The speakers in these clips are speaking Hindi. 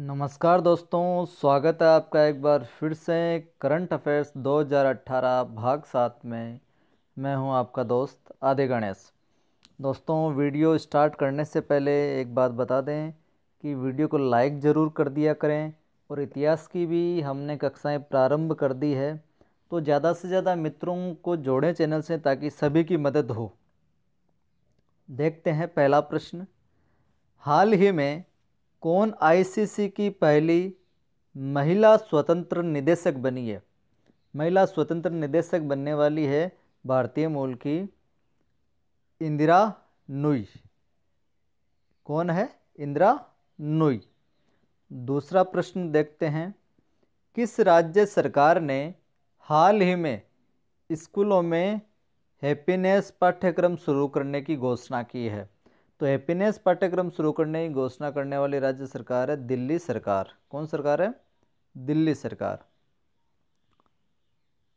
नमस्कार दोस्तों स्वागत है आपका एक बार फिर से करंट अफेयर्स 2018 भाग सात में मैं हूं आपका दोस्त आदि गणेश दोस्तों वीडियो स्टार्ट करने से पहले एक बात बता दें कि वीडियो को लाइक ज़रूर कर दिया करें और इतिहास की भी हमने कक्षाएं प्रारंभ कर दी है तो ज़्यादा से ज़्यादा मित्रों को जोड़ें चैनल से ताकि सभी की मदद हो देखते हैं पहला प्रश्न हाल ही में कौन आईसीसी की पहली महिला स्वतंत्र निदेशक बनी है महिला स्वतंत्र निदेशक बनने वाली है भारतीय मूल की इंदिरा नुई कौन है इंदिरा नुई दूसरा प्रश्न देखते हैं किस राज्य सरकार ने हाल ही में स्कूलों में हैप्पीनेस पाठ्यक्रम शुरू करने की घोषणा की है तो हैप्पीनेस पाठ्यक्रम शुरू करने की घोषणा करने वाली राज्य सरकार है दिल्ली सरकार कौन सरकार है दिल्ली सरकार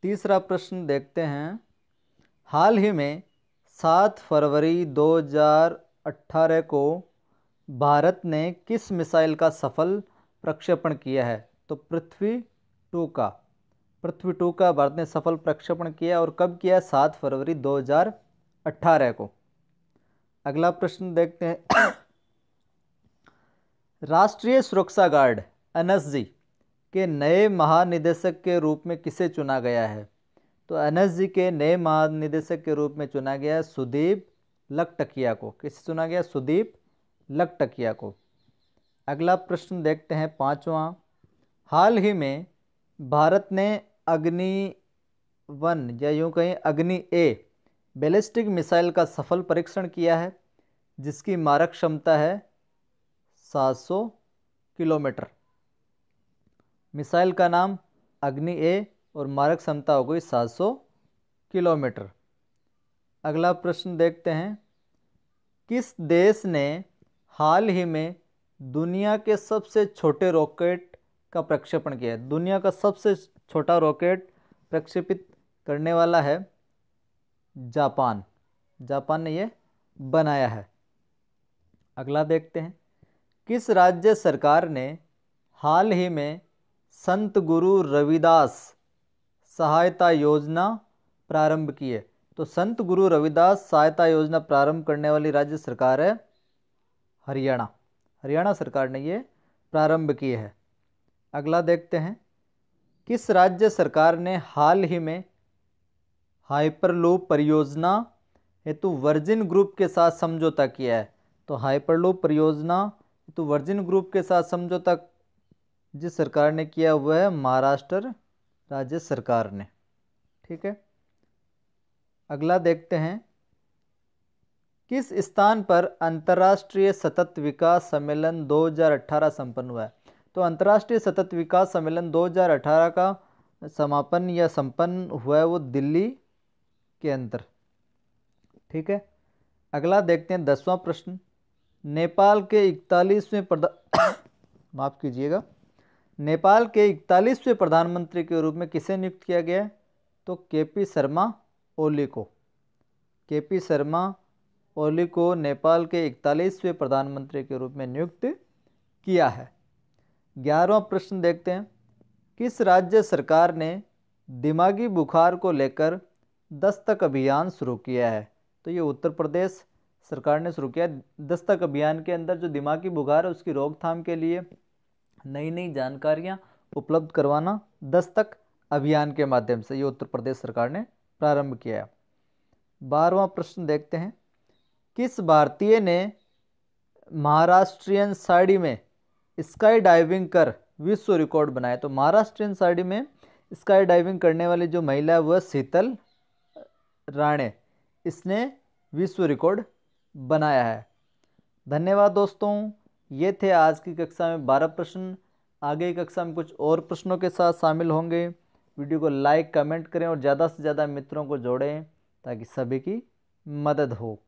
तीसरा प्रश्न देखते हैं हाल ही में सात फरवरी 2018 को भारत ने किस मिसाइल का सफल प्रक्षेपण किया है तो पृथ्वी टू का पृथ्वी टू का भारत ने सफल प्रक्षेपण किया और कब किया सात फरवरी 2018 को अगला प्रश्न देखते हैं राष्ट्रीय सुरक्षा गार्ड एनएसजी के नए महानिदेशक के रूप में किसे चुना गया है तो एनएसजी के नए महानिदेशक के रूप में चुना गया सुदीप लकटकिया को किसे चुना गया सुदीप लकटकिया को अगला प्रश्न देखते हैं पांचवा हाल ही में भारत ने अग्नि वन या यूँ कहें अग्नि ए बैलिस्टिक मिसाइल का सफल परीक्षण किया है जिसकी मारक क्षमता है 700 किलोमीटर मिसाइल का नाम अग्नि ए और मारक क्षमता हो गई 700 किलोमीटर अगला प्रश्न देखते हैं किस देश ने हाल ही में दुनिया के सबसे छोटे रॉकेट का प्रक्षेपण किया है दुनिया का सबसे छोटा रॉकेट प्रक्षेपित करने वाला है जापान जापान ने ये बनाया है अगला देखते हैं किस राज्य सरकार ने हाल ही में संत गुरु रविदास सहायता योजना प्रारंभ की है तो संत गुरु रविदास सहायता योजना प्रारंभ करने वाली राज्य सरकार है हरियाणा हरियाणा सरकार ने ये प्रारंभ की है अगला देखते हैं किस राज्य सरकार ने हाल ही में हाइपरलूप परियोजना हेतु वर्जिन ग्रुप के साथ समझौता किया है तो हाइपरलूप परियोजना हेतु वर्जिन ग्रुप के साथ समझौता जिस सरकार ने किया हुआ है महाराष्ट्र राज्य सरकार ने ठीक है अगला देखते हैं किस स्थान पर अंतर्राष्ट्रीय सतत विकास सम्मेलन 2018 संपन्न हुआ है तो अंतर्राष्ट्रीय सतत विकास सम्मेलन 2018 का समापन या संपन्न हुआ है वो दिल्ली के अंदर ठीक है अगला देखते हैं दसवां प्रश्न नेपाल के इकतालीसवें प्रधान माफ़ कीजिएगा नेपाल के इकतालीसवें प्रधानमंत्री के रूप में किसे नियुक्त किया गया है तो के पी शर्मा ओली को के पी शर्मा ओली को नेपाल के इकतालीसवें प्रधानमंत्री के रूप में नियुक्त किया है ग्यारहवा प्रश्न देखते हैं किस राज्य सरकार ने दिमागी बुखार को लेकर दस्तक अभियान शुरू किया है तो ये उत्तर प्रदेश सरकार ने शुरू किया दस्तक अभियान के अंदर जो दिमागी बुखार है उसकी रोकथाम के लिए नई नई जानकारियाँ उपलब्ध करवाना दस्तक अभियान के माध्यम से ये उत्तर प्रदेश सरकार ने प्रारंभ किया है बारवा प्रश्न देखते हैं किस भारतीय ने महाराष्ट्रियन साड़ी में स्काई डाइविंग कर विश्व रिकॉर्ड बनाया तो महाराष्ट्रियन साड़ी में स्काई डाइविंग करने वाली जो महिला है वह शीतल राणे इसने विश्व रिकॉर्ड बनाया है धन्यवाद दोस्तों ये थे आज की कक्षा में बारह प्रश्न आगे की कक्षा में कुछ और प्रश्नों के साथ शामिल होंगे वीडियो को लाइक कमेंट करें और ज़्यादा से ज़्यादा मित्रों को जोड़ें ताकि सभी की मदद हो